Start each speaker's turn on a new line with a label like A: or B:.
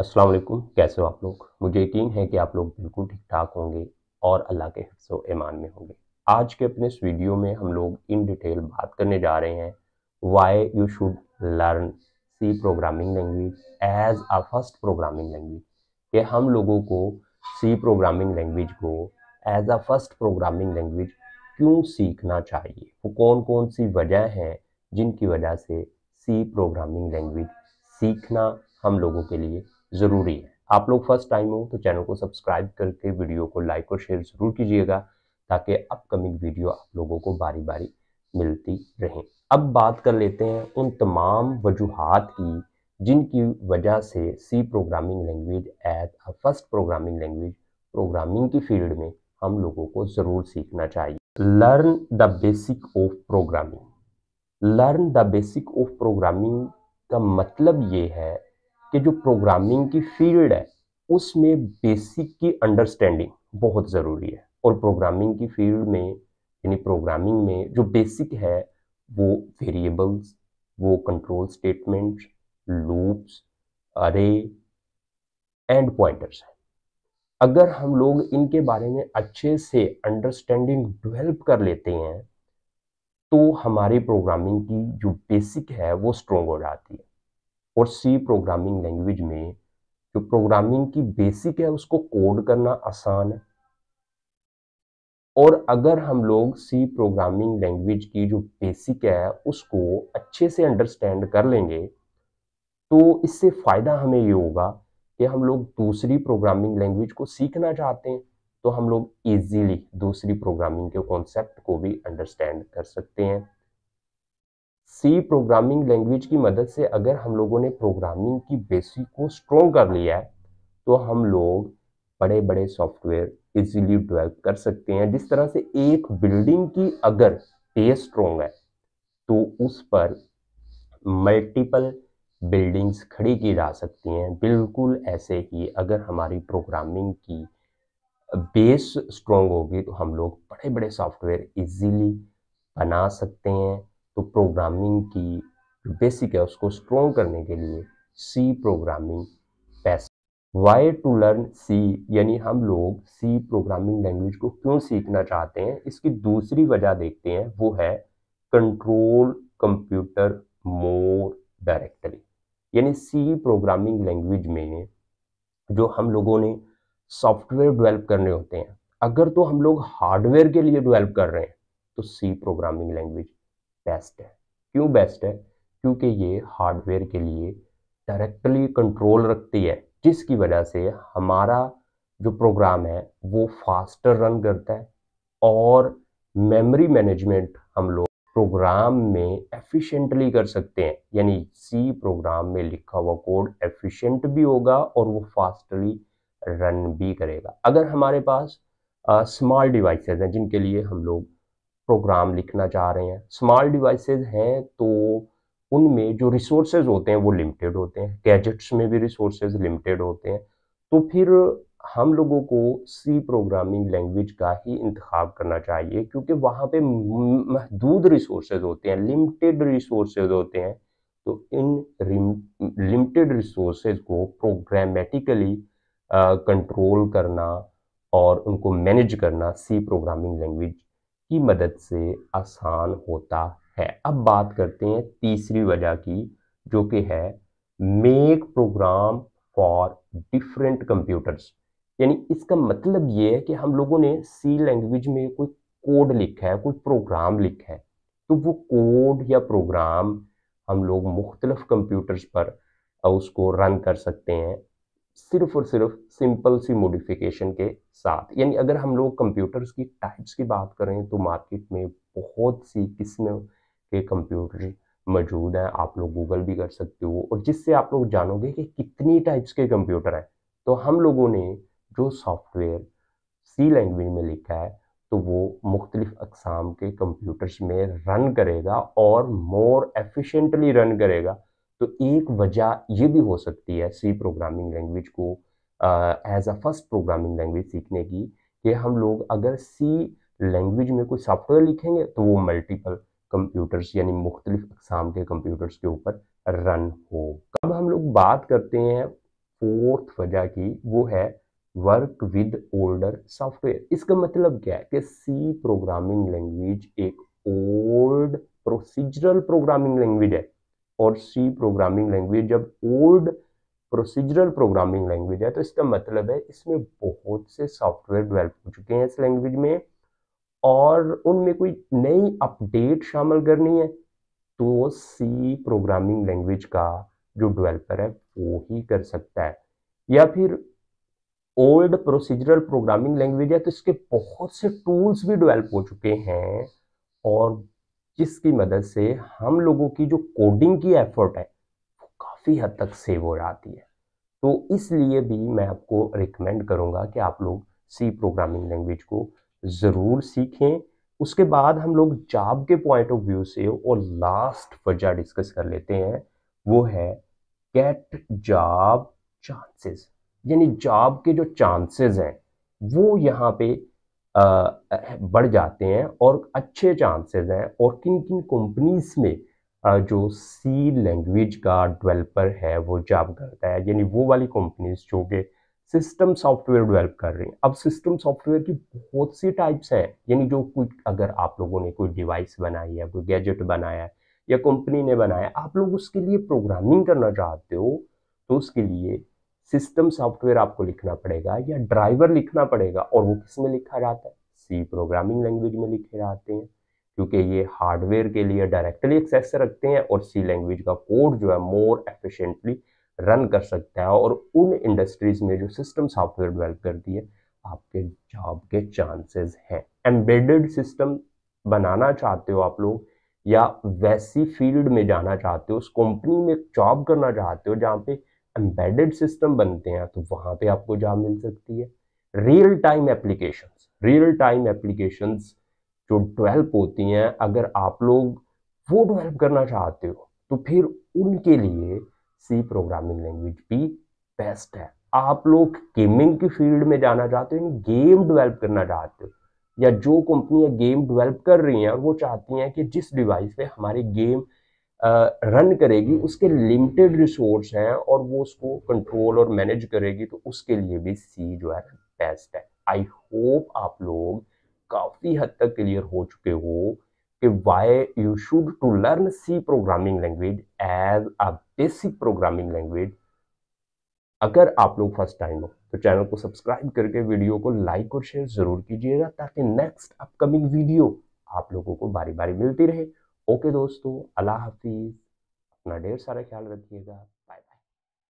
A: अस्सलाम वालेकुम कैसे हो आप लोग मुझे यकीन है कि आप लोग बिल्कुल ठीक ठाक होंगे और अल्लाह के हिफ्सो ईमान में होंगे आज के अपने इस वीडियो में हम लोग इन डिटेल बात करने जा रहे हैं why you should learn C programming language as a first programming language कि हम लोगों को सी प्रोग्रामिंग लैंग्वेज को as a first programming language क्यों सीखना चाहिए वो कौन कौन सी वजह हैं जिनकी वजह से सी प्रोग्रामिंग लैंग्वेज सीखना हम लोगों के लिए ज़रूरी है आप लोग फर्स्ट टाइम हो तो चैनल को सब्सक्राइब करके वीडियो को लाइक और शेयर ज़रूर कीजिएगा ताकि अपकमिंग वीडियो आप लोगों को बारी बारी मिलती रहे अब बात कर लेते हैं उन तमाम वजूहत की जिनकी वजह से C programming language as a first programming language programming की फील्ड में हम लोगों को ज़रूर सीखना चाहिए learn the basic of programming learn the basic of programming का मतलब ये है कि जो प्रोग्रामिंग की फील्ड है उसमें बेसिक की अंडरस्टैंडिंग बहुत ज़रूरी है और प्रोग्रामिंग की फील्ड में यानी प्रोग्रामिंग में जो बेसिक है वो वेरिएबल्स वो कंट्रोल स्टेटमेंट्स लूप्स अरे एंड पॉइंटर्स हैं अगर हम लोग इनके बारे में अच्छे से अंडरस्टैंडिंग डेवलप कर लेते हैं तो हमारी प्रोग्रामिंग की जो बेसिक है वो स्ट्रोंग हो जाती है और सी प्रोग्रामिंग लैंग्वेज में जो प्रोग्रामिंग की बेसिक है उसको कोड करना आसान है और अगर हम लोग सी प्रोग्रामिंग लैंग्वेज की जो बेसिक है उसको अच्छे से अंडरस्टैंड कर लेंगे तो इससे फ़ायदा हमें ये होगा कि हम लोग दूसरी प्रोग्रामिंग लैंग्वेज को सीखना चाहते हैं तो हम लोग इजीली दूसरी प्रोग्रामिंग के कॉन्सेप्ट को भी अंडरस्टैंड कर सकते हैं सी प्रोग्रामिंग लैंग्वेज की मदद से अगर हम लोगों ने प्रोग्रामिंग की बेसिक को स्ट्रोंग कर लिया है तो हम लोग बड़े बड़े सॉफ्टवेयर इजीली डेवलप कर सकते हैं जिस तरह से एक बिल्डिंग की अगर बेस स्ट्रोंग है तो उस पर मल्टीपल बिल्डिंग्स खड़ी की जा सकती हैं बिल्कुल ऐसे ही अगर हमारी प्रोग्रामिंग की बेस स्ट्रोंग होगी तो हम लोग बड़े बड़े सॉफ्टवेयर इजीली बना सकते हैं तो प्रोग्रामिंग की जो बेसिक है उसको स्ट्रॉन्ग करने के लिए सी प्रोग्रामिंग पैसा वाई टू लर्न सी यानी हम लोग सी प्रोग्रामिंग लैंग्वेज को क्यों सीखना चाहते हैं इसकी दूसरी वजह देखते हैं वो है कंट्रोल कंप्यूटर मोर डायरेक्टली यानी सी प्रोग्रामिंग लैंग्वेज में जो हम लोगों ने सॉफ्टवेयर डेवलप करने होते हैं अगर तो हम लोग हार्डवेयर के लिए डेवलप कर रहे हैं तो सी प्रोग्रामिंग लैंग्वेज बेस्ट है क्यों बेस्ट है क्योंकि ये हार्डवेयर के लिए डायरेक्टली कंट्रोल रखती है जिसकी वजह से हमारा जो प्रोग्राम है वो फास्टर रन करता है और मेमोरी मैनेजमेंट हम लोग प्रोग्राम में एफिशिएंटली कर सकते हैं यानी सी प्रोग्राम में लिखा हुआ कोड एफिशिएंट भी होगा और वो फास्टली रन भी करेगा अगर हमारे पास स्मॉल डिवाइसेस हैं जिनके लिए हम लोग प्रोग्राम लिखना चाह रहे हैं स्मॉल डिवाइसेस हैं तो उनमें जो रिसोर्सेज होते हैं वो लिमिटेड होते हैं गैजेट्स में भी रिसोर्सेज लिमिटेड होते हैं तो फिर हम लोगों को सी प्रोग्रामिंग लैंग्वेज का ही इंतखब करना चाहिए क्योंकि वहाँ पे महदूद रिसोर्सेज होते हैं लिमिटेड रिसोर्सेज होते हैं तो इन लिमिटेड रिसोर्सेज को प्रोग्रामेटिकली कंट्रोल करना और उनको मैनेज करना सी प्रोग्रामिंग लैंग्वेज की मदद से आसान होता है अब बात करते हैं तीसरी वजह की जो कि है make program for different computers यानी इसका मतलब ये है कि हम लोगों ने सी लैंग्वेज में कोई कोड लिखा है कोई प्रोग्राम लिखा है तो वो कोड या प्रोग्राम हम लोग मुख्तलफ कंप्यूटर्स पर उसको रन कर सकते हैं सिर्फ और सिर्फ सिंपल सी मोडिफिकेशन के साथ यानी अगर हम लोग कंप्यूटर्स की टाइप्स की बात करें तो मार्केट में बहुत सी किस्म के कंप्यूटर मौजूद हैं आप लोग गूगल भी कर सकते हो और जिससे आप लोग जानोगे कि कितनी टाइप्स के कंप्यूटर हैं तो हम लोगों ने जो सॉफ्टवेयर सी लैंग्वेज में लिखा है तो वो मुख्तलिफ अकसाम के कंप्यूटर्स में रन करेगा और मोर एफिशेंटली रन करेगा तो एक वजह ये भी हो सकती है सी प्रोग्रामिंग लैंग्वेज को as a first programming language सीखने की कि हम लोग अगर सी लैंग्वेज में कोई सॉफ्टवेयर लिखेंगे तो वो मल्टीपल कंप्यूटर्स यानी मुख्तलिफ अकसाम के कंप्यूटर्स के ऊपर रन हो अब हम लोग बात करते हैं फोर्थ वजह की वो है वर्क विद ओल्डर सॉफ्टवेयर इसका मतलब क्या है कि सी प्रोग्रामिंग लैंग्वेज एक ओल्ड प्रोसीजरल प्रोग्रामिंग लैंग्वेज है और सी प्रोग्रामिंग लैंग्वेज जब ओल्ड प्रोसीजरल प्रोग्रामिंग लैंग्वेज है तो इसका मतलब है इसमें बहुत से सॉफ्टवेयर डेवलप हो चुके हैं इस लैंग्वेज में और उनमें कोई नई अपडेट शामिल करनी है तो सी प्रोग्रामिंग लैंग्वेज का जो डेवलपर है वो ही कर सकता है या फिर ओल्ड प्रोसीजरल प्रोग्रामिंग लैंग्वेज है तो इसके बहुत से टूल्स भी डेवलप हो चुके हैं और जिसकी मदद से हम लोगों की जो कोडिंग की एफर्ट है वो काफ़ी हद तक सेव हो जाती है तो इसलिए भी मैं आपको रिकमेंड करूँगा कि आप लोग सी प्रोग्रामिंग लैंग्वेज को ज़रूर सीखें उसके बाद हम लोग जॉब के पॉइंट ऑफ व्यू से और लास्ट वजह डिस्कस कर लेते हैं वो है गेट जॉब चांसेस यानी जॉब के जो चांसेस हैं वो यहाँ पे बढ़ जाते हैं और अच्छे चांसेस हैं और किन किन कंपनीज में जो सी लैंग्वेज का डेवलपर है वो जॉब करता है यानी वो वाली कंपनीज जो कि सिस्टम सॉफ्टवेयर डेवलप कर रही हैं अब सिस्टम सॉफ्टवेयर की बहुत सी टाइप्स हैं यानी जो कुछ अगर आप लोगों ने कोई डिवाइस बनाई है कोई गैजेट बनाया है या कंपनी ने बनाया आप लोग उसके लिए प्रोग्रामिंग करना चाहते हो तो उसके लिए सिस्टम सॉफ्टवेयर आपको लिखना पड़ेगा या ड्राइवर लिखना पड़ेगा और वो किस में लिखा जाता है सी प्रोग्रामिंग लैंग्वेज में लिखे जाते हैं क्योंकि ये हार्डवेयर के लिए डायरेक्टली एक्सेस रखते हैं और सी लैंग्वेज का कोड जो है मोर एफिशिएंटली रन कर सकता है और उन इंडस्ट्रीज में जो सिस्टम सॉफ्टवेयर डेवलप करती है आपके जॉब के चांसेस हैं एम्बेडेड सिस्टम बनाना चाहते हो आप लोग या वैसी फील्ड में जाना चाहते हो उस कंपनी में जॉब करना चाहते हो जहाँ पे एम्बेडेड सिस्टम बनते हैं तो वहाँ पे आपको जॉब मिल सकती है real time application real time application जो डेवेल्प होती हैं अगर आप लोग वो डेवेल्प करना चाहते हो तो फिर उनके लिए सी प्रोग्रामिंग लैंग्वेज भी बेस्ट है आप लोग गेमिंग की फील्ड में जाना चाहते हो गेम डेवेल्प करना चाहते हो या जो कंपनियां गेम डेवेल्प कर रही हैं और वो चाहती हैं कि जिस डिवाइस पे हमारे गेम रन करेगी उसके लिमिटेड रिसोर्स हैं और वो उसको कंट्रोल और मैनेज करेगी तो उसके लिए भी सी जो है बेस्ट है आई होप आप लोग काफ़ी हद तक क्लियर हो चुके हो कि why you should to learn C programming language as a basic programming language अगर आप लोग फर्स्ट टाइम हो तो चैनल को सब्सक्राइब करके वीडियो को लाइक और शेयर ज़रूर कीजिएगा ताकि नेक्स्ट अपकमिंग वीडियो आप लोगों को बारी बारी मिलती रहे ओके दोस्तों अल्लाह हाफिज़ अपना ढेर सारा ख्याल रखिएगा